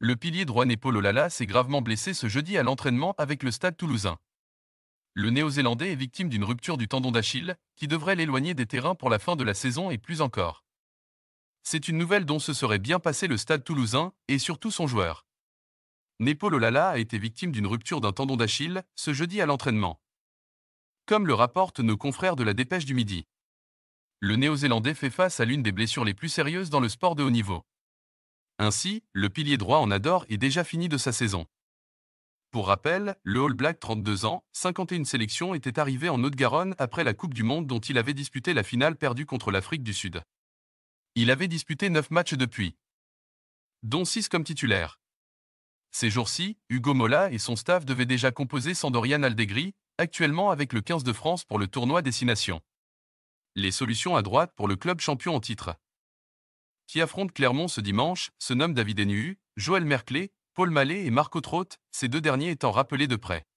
Le pilier droit Népololala s'est gravement blessé ce jeudi à l'entraînement avec le stade toulousain. Le néo-zélandais est victime d'une rupture du tendon d'Achille, qui devrait l'éloigner des terrains pour la fin de la saison et plus encore. C'est une nouvelle dont se serait bien passé le stade toulousain, et surtout son joueur. Népololala Lolala a été victime d'une rupture d'un tendon d'Achille ce jeudi à l'entraînement. Comme le rapportent nos confrères de la Dépêche du Midi. Le néo-zélandais fait face à l'une des blessures les plus sérieuses dans le sport de haut niveau. Ainsi, le pilier droit en adore est déjà fini de sa saison. Pour rappel, le All Black 32 ans, 51 sélections était arrivé en Haute-Garonne après la Coupe du Monde dont il avait disputé la finale perdue contre l'Afrique du Sud. Il avait disputé 9 matchs depuis, dont 6 comme titulaire. Ces jours-ci, Hugo Mola et son staff devaient déjà composer Sandorian Aldegri, actuellement avec le 15 de France pour le tournoi Destination. Les solutions à droite pour le club champion en titre qui affrontent Clermont ce dimanche, se nomment David Ennu, Joël Merclé, Paul Mallet et Marco Trott, ces deux derniers étant rappelés de près.